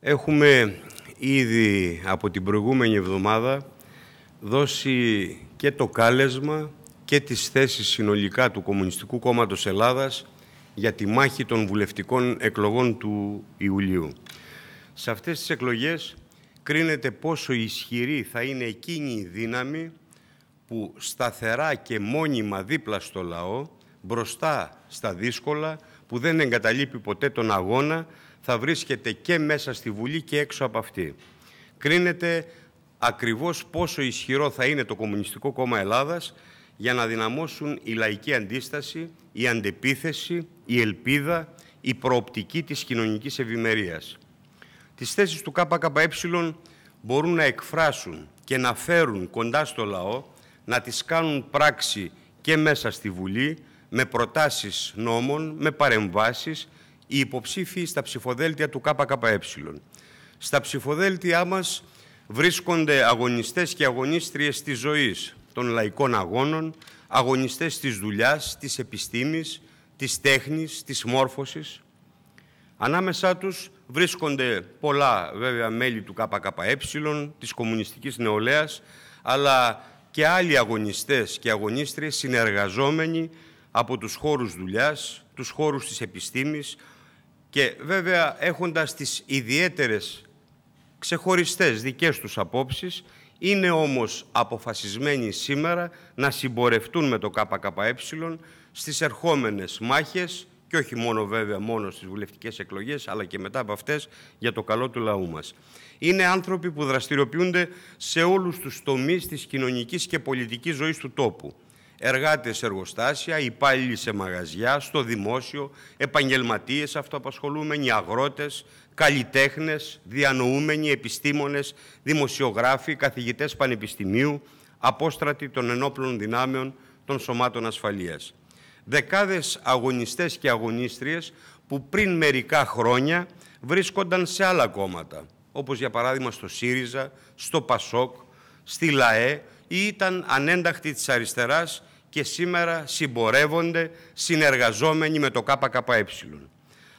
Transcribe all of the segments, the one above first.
Έχουμε ήδη από την προηγούμενη εβδομάδα δώσει και το κάλεσμα και τις θέσεις συνολικά του Κομμουνιστικού Κόμματος Ελλάδας για τη μάχη των βουλευτικών εκλογών του Ιουλίου. Σε αυτές τις εκλογές κρίνεται πόσο ισχυρή θα είναι εκείνη η δύναμη που σταθερά και μόνιμα δίπλα στο λαό, μπροστά στα δύσκολα, που δεν εγκαταλείπει ποτέ τον αγώνα θα βρίσκεται και μέσα στη Βουλή και έξω από αυτή. Κρίνεται ακριβώς πόσο ισχυρό θα είναι το Κομμουνιστικό Κόμμα Ελλάδας για να δυναμώσουν η λαϊκή αντίσταση, η αντεπίθεση, η ελπίδα, η προοπτική της κοινωνικής ευημερίας. Τις θέσεις του ΚΚΕ μπορούν να εκφράσουν και να φέρουν κοντά στο λαό, να τις κάνουν πράξη και μέσα στη Βουλή, με προτάσεις νόμων, με παρεμβάσεις, οι υποψήφοι στα ψηφοδέλτια του ΚΚΕ. Στα ψηφοδέλτια μας βρίσκονται αγωνιστές και αγωνίστριες της ζωής, των λαϊκών αγώνων, αγωνιστές της δουλειάς, της επιστήμης, της τέχνης, της μόρφωσης. Ανάμεσά τους βρίσκονται πολλά βέβαια μέλη του ΚΚΕ, της κομμουνιστικής νεολαίας, αλλά και άλλοι αγωνιστές και αγωνίστριες συνεργαζόμενοι από τους χώρους δουλειάς, τους χώρους της επιστήμης και βέβαια έχοντας τις ιδιαίτερες ξεχωριστές δικές τους απόψεις, είναι όμως αποφασισμένοι σήμερα να συμπορευτούν με το ΚΚΕ στις ερχόμενες μάχες και όχι μόνο βέβαια μόνο στις βουλευτικές εκλογές, αλλά και μετά από αυτές για το καλό του λαού μας. Είναι άνθρωποι που δραστηριοποιούνται σε όλους τους τομείς της κοινωνικής και πολιτικής ζωής του τόπου εργάτες εργοστάσια, υπάλληλοι σε μαγαζιά, στο δημόσιο, επαγγελματίες αυτοαπασχολούμενοι, αγρότες, καλλιτέχνες, διανοούμενοι, επιστήμονες, δημοσιογράφοι, καθηγητές πανεπιστημίου, απόστρατοι των ενόπλων δυνάμεων των σωμάτων ασφαλείας. Δεκάδες αγωνιστές και αγωνίστριες που πριν μερικά χρόνια βρίσκονταν σε άλλα κόμματα, όπως για παράδειγμα στο ΣΥΡΙΖΑ, στο ΠΑΣΟΚ, στη ΛΑΕ ή ήταν ανένταχτοι της αριστεράς και σήμερα συμπορεύονται συνεργαζόμενοι με το ΚΚΕ.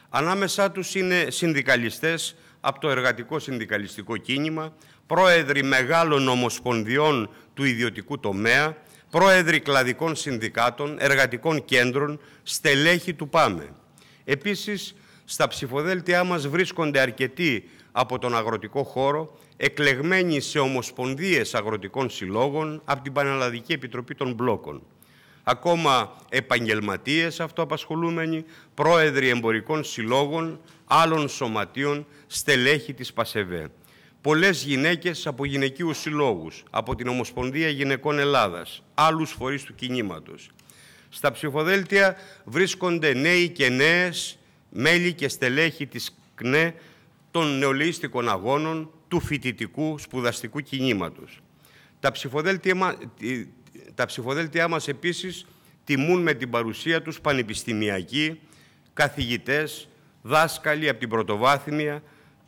Ανάμεσά τους είναι συνδικαλιστές από το εργατικό συνδικαλιστικό κίνημα, πρόεδροι μεγάλων ομοσπονδιών του ιδιωτικού τομέα, πρόεδροι κλαδικών συνδικάτων, εργατικών κέντρων, στελέχη του ΠΑΜΕ. Επίσης, στα ψηφοδέλτιά μας βρίσκονται αρκετοί από τον αγροτικό χώρο, εκλεγμένοι σε ομοσπονδίες αγροτικών συλλόγων από την Πανελλαδική Επιτροπή των Μπλόκων ακόμα επαγγελματίες αυτοαπασχολούμενοι, πρόεδροι εμπορικών συλλόγων, άλλων σωματείων, στελέχη της ΠΑΣΕΒΕ. Πολλές γυναίκες από γυναικείους συλλόγους, από την Ομοσπονδία Γυναικών Ελλάδας, άλλους φορείς του κινήματος. Στα ψηφοδέλτια βρίσκονται νέοι και νέες μέλη και στελέχη της ΚΝΕ των νεολαίστικων αγώνων του φοιτητικού σπουδαστικού κινήματος. Τα ψηφοδέλτια, ε, τα ψηφοδέλτιά μας επίσης τιμούν με την παρουσία τους πανεπιστημιακοί, καθηγητές, δάσκαλοι από την πρωτοβάθμια,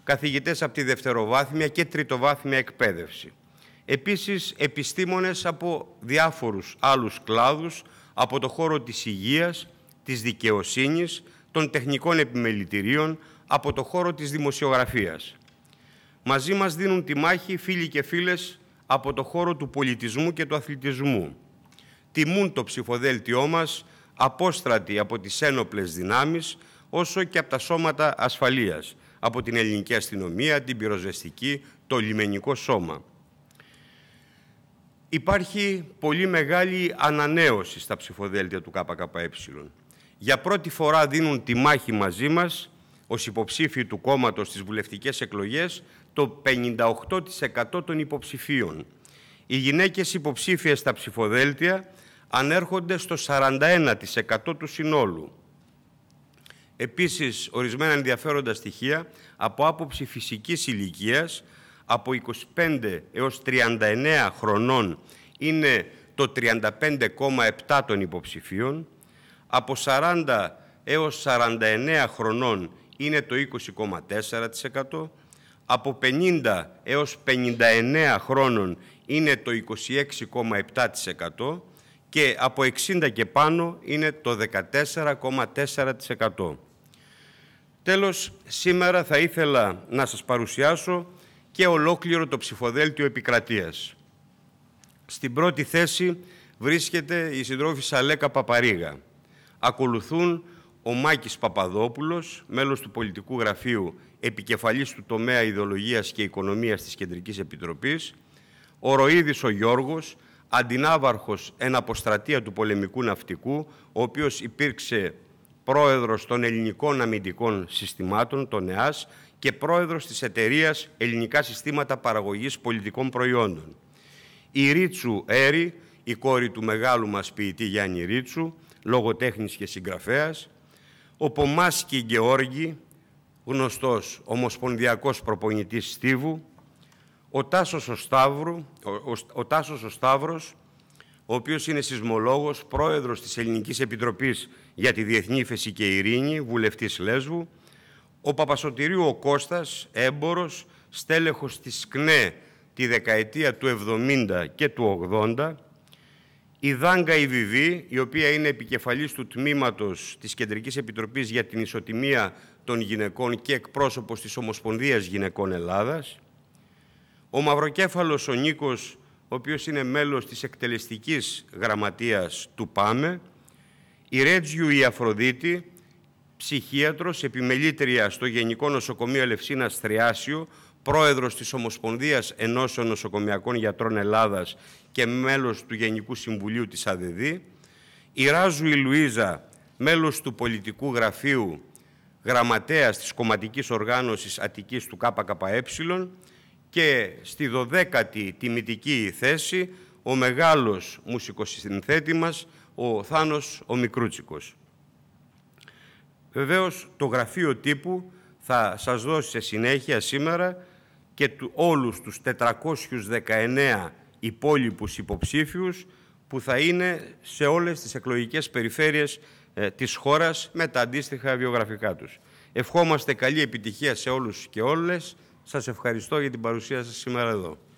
καθηγητές από τη δευτεροβάθμια και τριτοβάθμια εκπαίδευση. Επίσης, επιστήμονες από διάφορους άλλους κλάδους, από το χώρο της υγείας, της δικαιοσύνης, των τεχνικών επιμελητηρίων, από το χώρο της δημοσιογραφίας. Μαζί μας δίνουν τη μάχη φίλοι και φίλες από το χώρο του πολιτισμού και του αθλητισμού. Τιμούν το ψηφοδέλτιό μας απόστρατη από τις ένοπλες δυνάμεις όσο και από τα σώματα ασφαλείας, από την ελληνική αστυνομία, την πυροσβεστική το λιμενικό σώμα. Υπάρχει πολύ μεγάλη ανανέωση στα ψηφοδέλτια του ΚΚΕ. Για πρώτη φορά δίνουν τη μάχη μαζί μας ως υποψήφοι του κόμματος στις βουλευτικές εκλογές το 58% των υποψηφίων. Οι γυναίκες υποψήφιες στα ψηφοδέλτια ανέρχονται στο 41% του συνόλου. Επίσης, ορισμένα ενδιαφέροντα στοιχεία από άποψη φυσικής ηλικίας από 25 έως 39 χρονών είναι το 35,7 των υποψηφίων, από 40 έως 49 χρονών είναι το 20,4%, από 50 έως 59 χρόνων είναι το 26,7% και από 60 και πάνω είναι το 14,4%. Τέλος, σήμερα θα ήθελα να σας παρουσιάσω και ολόκληρο το ψηφοδέλτιο επικρατείας. Στην πρώτη θέση βρίσκεται η συντρόφη Σαλέκα Παπαρίγα. Ακολουθούν ο Μάκης Παπαδόπουλος, μέλος του Πολιτικού Γραφείου επικεφαλής του τομέα ιδεολογίας και οικονομίας της Κεντρικής Επιτροπής, ο Ροίδης ο Γιώργος, αντινάβαρχος εν αποστρατεία του πολεμικού ναυτικού, ο οποίος υπήρξε πρόεδρος των ελληνικών αμυντικών συστημάτων, των ΕΑΣ, και πρόεδρος της εταιρείας Ελληνικά Συστήματα Παραγωγής Πολιτικών Προϊόντων. Η Ρίτσου Έρη, η κόρη του μεγάλου μας ποιητή Γιάννη Ρίτσου, λογοτέχνης και συγγραφέας, ο Πομάσκι Γεώργη, γνωστός ομοσπονδιακός προπονητής Στίβου, ο Τάσος ο, ο, ο, Τάσος ο Σταύρος, ο οποίος είναι σεισμολόγος, πρόεδρος της Ελληνικής Επιτροπής για τη Διεθνή Υφεση και Ειρήνη, βουλευτής Λέσβου, ο Παπασωτηρίου ο Κώστας, έμπορος, στέλεχος της ΚΝΕ τη δεκαετία του 70 και του 80, η Δάγκα Ιβιβή, η οποία είναι επικεφαλής του τμήματος της Κεντρικής Επιτροπής για την Ισοτιμία των Γυναικών και εκπρόσωπος της Ομοσπονδίας Γυναικών Ελλάδας. Ο Μαυροκέφαλος ο Νίκος, ο οποίος είναι μέλος της εκτελεστικής γραμματείας του ΠΑΜΕ. Η Ρέτζιου η Αφροδίτη, ψυχίατρος, επιμελήτρια στο Γενικό Νοσοκομείο Ελευσίνας Θριάσιο, πρόεδρος της Ομοσπονδίας Ενώσεων Νοσοκομιακών Γιατρών Ελλάδας και μέλος του Γενικού Συμβουλίου της ΑΔΔ, η Ράζου Λουίζα, μέλος του Πολιτικού Γραφείου, γραμματέας της Κομματικής Οργάνωσης Αττικής του ΚΚΕ και στη 12η τιμητική θέση ο μεγάλος μουσικοσυνθέτη μας, ο Θάνος ο Μικρούτσικος. Βεβαίως, το γραφείο τύπου θα σας δώσει σε συνέχεια σήμερα και του, όλους τους 419 υπόλοιπους υποψήφιους που θα είναι σε όλες τις εκλογικές περιφέρειες ε, της χώρας με τα αντίστοιχα βιογραφικά τους. Ευχόμαστε καλή επιτυχία σε όλους και όλες. Σας ευχαριστώ για την παρουσία σας σήμερα εδώ.